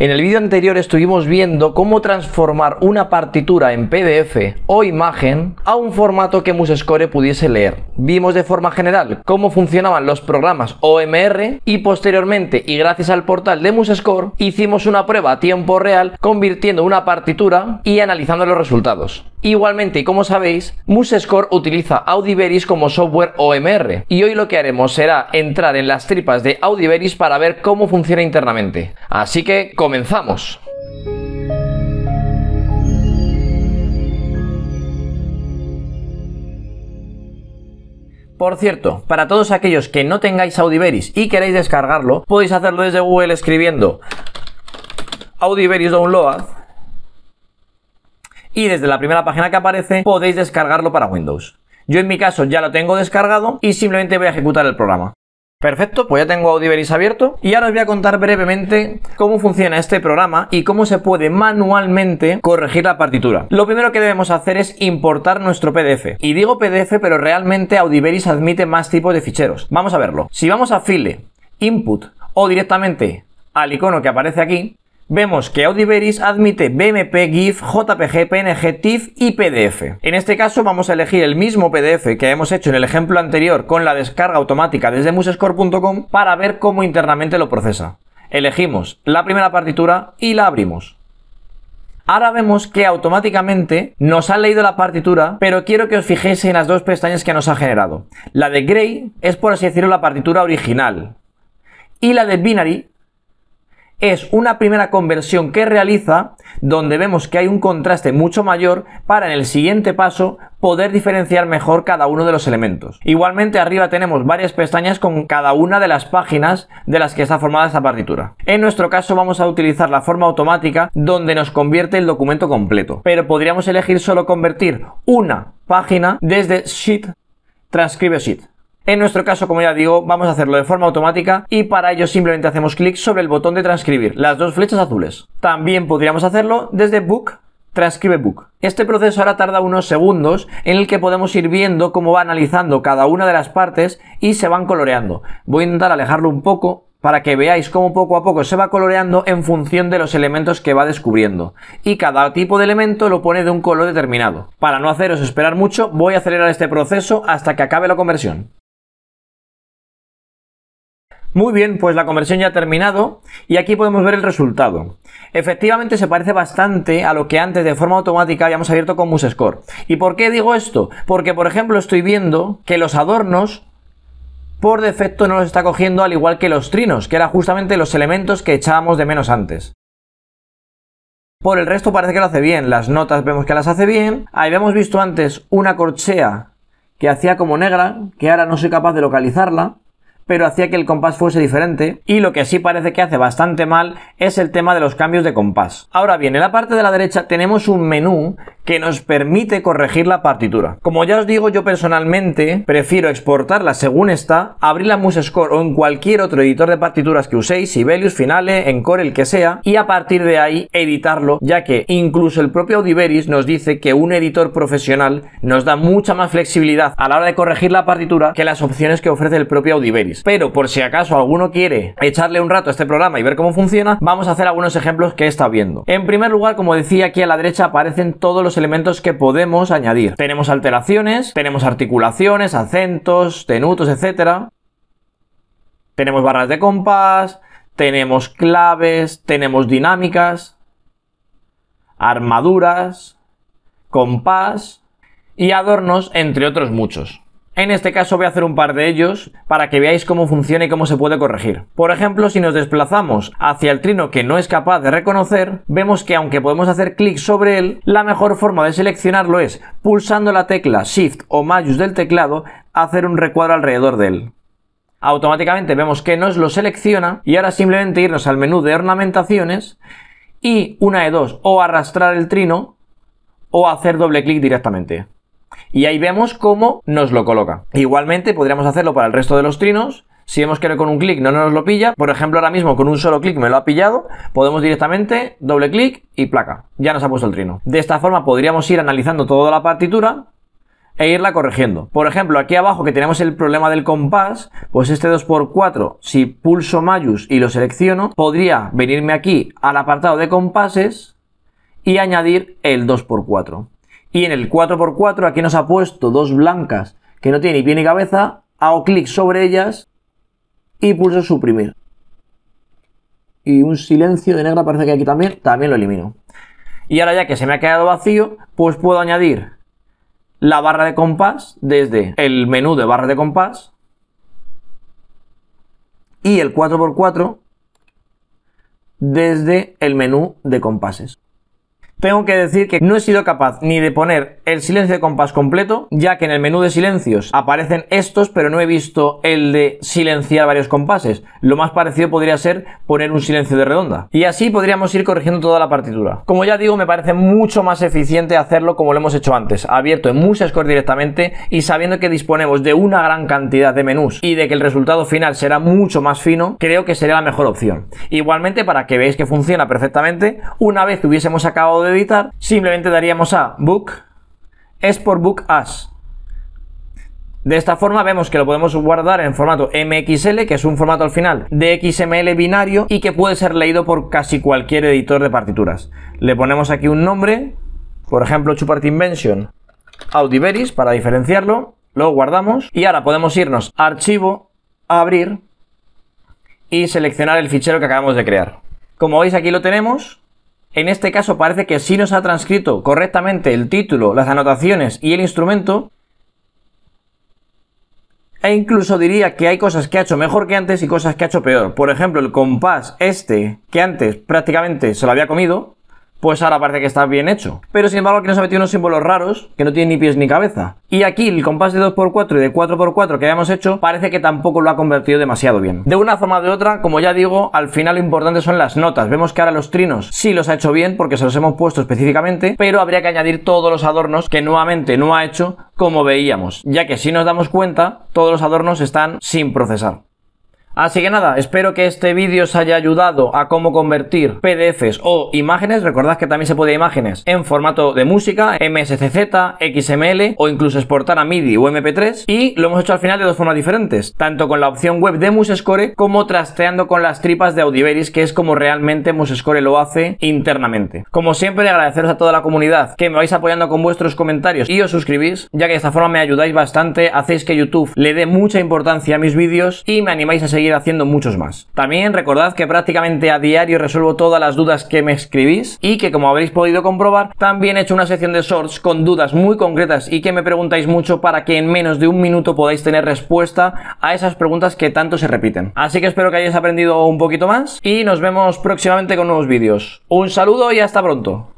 En el vídeo anterior estuvimos viendo cómo transformar una partitura en PDF o imagen a un formato que MuseScore pudiese leer. Vimos de forma general cómo funcionaban los programas OMR y posteriormente y gracias al portal de MuseScore hicimos una prueba a tiempo real convirtiendo una partitura y analizando los resultados. Igualmente, y como sabéis, MuseScore utiliza Audiveris como software OMR, y hoy lo que haremos será entrar en las tripas de Audiveris para ver cómo funciona internamente. Así que, comenzamos. Por cierto, para todos aquellos que no tengáis Audiveris y queréis descargarlo, podéis hacerlo desde Google escribiendo Audiveris Download y desde la primera página que aparece podéis descargarlo para Windows. Yo en mi caso ya lo tengo descargado y simplemente voy a ejecutar el programa. Perfecto, pues ya tengo Audiveris abierto y ahora os voy a contar brevemente cómo funciona este programa y cómo se puede manualmente corregir la partitura. Lo primero que debemos hacer es importar nuestro PDF. Y digo PDF, pero realmente Audiveris admite más tipos de ficheros. Vamos a verlo. Si vamos a File, Input o directamente al icono que aparece aquí, Vemos que Audiveris admite BMP, GIF, JPG, PNG, TIFF y PDF. En este caso vamos a elegir el mismo PDF que hemos hecho en el ejemplo anterior con la descarga automática desde musescore.com para ver cómo internamente lo procesa. Elegimos la primera partitura y la abrimos. Ahora vemos que automáticamente nos ha leído la partitura, pero quiero que os fijéis en las dos pestañas que nos ha generado. La de Gray es por así decirlo la partitura original y la de Binary es una primera conversión que realiza donde vemos que hay un contraste mucho mayor para en el siguiente paso poder diferenciar mejor cada uno de los elementos. Igualmente arriba tenemos varias pestañas con cada una de las páginas de las que está formada esta partitura. En nuestro caso vamos a utilizar la forma automática donde nos convierte el documento completo, pero podríamos elegir solo convertir una página desde sheet transcribe sheet. En nuestro caso, como ya digo, vamos a hacerlo de forma automática y para ello simplemente hacemos clic sobre el botón de transcribir, las dos flechas azules. También podríamos hacerlo desde Book transcribe book. Este proceso ahora tarda unos segundos en el que podemos ir viendo cómo va analizando cada una de las partes y se van coloreando. Voy a intentar alejarlo un poco para que veáis cómo poco a poco se va coloreando en función de los elementos que va descubriendo. Y cada tipo de elemento lo pone de un color determinado. Para no haceros esperar mucho, voy a acelerar este proceso hasta que acabe la conversión. Muy bien, pues la conversión ya ha terminado y aquí podemos ver el resultado. Efectivamente se parece bastante a lo que antes de forma automática habíamos abierto con MuseScore. ¿Y por qué digo esto? Porque por ejemplo estoy viendo que los adornos por defecto no los está cogiendo al igual que los trinos, que eran justamente los elementos que echábamos de menos antes. Por el resto parece que lo hace bien, las notas vemos que las hace bien. Habíamos visto antes una corchea que hacía como negra, que ahora no soy capaz de localizarla pero hacía que el compás fuese diferente y lo que sí parece que hace bastante mal es el tema de los cambios de compás. Ahora bien, en la parte de la derecha tenemos un menú que nos permite corregir la partitura. Como ya os digo, yo personalmente prefiero exportarla según está, abrirla la MuseScore o en cualquier otro editor de partituras que uséis, Sibelius, Finale, Encore, el que sea, y a partir de ahí editarlo, ya que incluso el propio Audiveris nos dice que un editor profesional nos da mucha más flexibilidad a la hora de corregir la partitura que las opciones que ofrece el propio Audiveris. Pero por si acaso alguno quiere echarle un rato a este programa y ver cómo funciona, vamos a hacer algunos ejemplos que está viendo. En primer lugar, como decía, aquí a la derecha aparecen todos los elementos que podemos añadir. Tenemos alteraciones, tenemos articulaciones, acentos, tenutos, etcétera Tenemos barras de compás, tenemos claves, tenemos dinámicas, armaduras, compás y adornos, entre otros muchos. En este caso voy a hacer un par de ellos para que veáis cómo funciona y cómo se puede corregir. Por ejemplo, si nos desplazamos hacia el trino que no es capaz de reconocer, vemos que aunque podemos hacer clic sobre él, la mejor forma de seleccionarlo es, pulsando la tecla Shift o Mayus del teclado, hacer un recuadro alrededor de él. Automáticamente vemos que nos lo selecciona y ahora simplemente irnos al menú de ornamentaciones y una de dos, o arrastrar el trino o hacer doble clic directamente. Y ahí vemos cómo nos lo coloca. Igualmente podríamos hacerlo para el resto de los trinos. Si vemos que con un clic no nos lo pilla, por ejemplo ahora mismo con un solo clic me lo ha pillado, podemos directamente doble clic y placa. Ya nos ha puesto el trino. De esta forma podríamos ir analizando toda la partitura e irla corrigiendo. Por ejemplo, aquí abajo que tenemos el problema del compás, pues este 2x4, si pulso mayús y lo selecciono, podría venirme aquí al apartado de compases y añadir el 2x4. Y en el 4x4 aquí nos ha puesto dos blancas que no tiene ni pie ni cabeza. Hago clic sobre ellas y pulso suprimir. Y un silencio de negra parece que aquí también, también lo elimino. Y ahora ya que se me ha quedado vacío, pues puedo añadir la barra de compás desde el menú de barra de compás y el 4x4 desde el menú de compases tengo que decir que no he sido capaz ni de poner el silencio de compás completo, ya que en el menú de silencios aparecen estos, pero no he visto el de silenciar varios compases. Lo más parecido podría ser poner un silencio de redonda. Y así podríamos ir corrigiendo toda la partitura. Como ya digo, me parece mucho más eficiente hacerlo como lo hemos hecho antes, abierto en MuseScore directamente y sabiendo que disponemos de una gran cantidad de menús y de que el resultado final será mucho más fino, creo que sería la mejor opción. Igualmente, para que veáis que funciona perfectamente, una vez que hubiésemos acabado de editar, simplemente daríamos a book es por book as. De esta forma vemos que lo podemos guardar en formato MXL, que es un formato al final de XML binario y que puede ser leído por casi cualquier editor de partituras. Le ponemos aquí un nombre, por ejemplo Chupart Invention Audiveris para diferenciarlo, lo guardamos y ahora podemos irnos a archivo, abrir y seleccionar el fichero que acabamos de crear. Como veis aquí lo tenemos, en este caso parece que sí nos ha transcrito correctamente el título, las anotaciones y el instrumento. E incluso diría que hay cosas que ha hecho mejor que antes y cosas que ha hecho peor. Por ejemplo, el compás este, que antes prácticamente se lo había comido, pues ahora parece que está bien hecho. Pero sin embargo aquí nos ha metido unos símbolos raros que no tienen ni pies ni cabeza. Y aquí el compás de 2x4 y de 4x4 que habíamos hecho parece que tampoco lo ha convertido demasiado bien. De una forma o de otra, como ya digo, al final lo importante son las notas. Vemos que ahora los trinos sí los ha hecho bien porque se los hemos puesto específicamente, pero habría que añadir todos los adornos que nuevamente no ha hecho como veíamos, ya que si nos damos cuenta, todos los adornos están sin procesar. Así que nada, espero que este vídeo os haya ayudado a cómo convertir PDFs o imágenes, recordad que también se puede imágenes en formato de música, MSCZ, XML o incluso exportar a MIDI o MP3 y lo hemos hecho al final de dos formas diferentes, tanto con la opción web de MuseScore como trasteando con las tripas de Audiveris que es como realmente MuseScore lo hace internamente. Como siempre agradeceros a toda la comunidad que me vais apoyando con vuestros comentarios y os suscribís, ya que de esta forma me ayudáis bastante, hacéis que YouTube le dé mucha importancia a mis vídeos y me animáis a seguir haciendo muchos más. También recordad que prácticamente a diario resuelvo todas las dudas que me escribís y que como habréis podido comprobar, también he hecho una sección de shorts con dudas muy concretas y que me preguntáis mucho para que en menos de un minuto podáis tener respuesta a esas preguntas que tanto se repiten. Así que espero que hayáis aprendido un poquito más y nos vemos próximamente con nuevos vídeos. Un saludo y hasta pronto.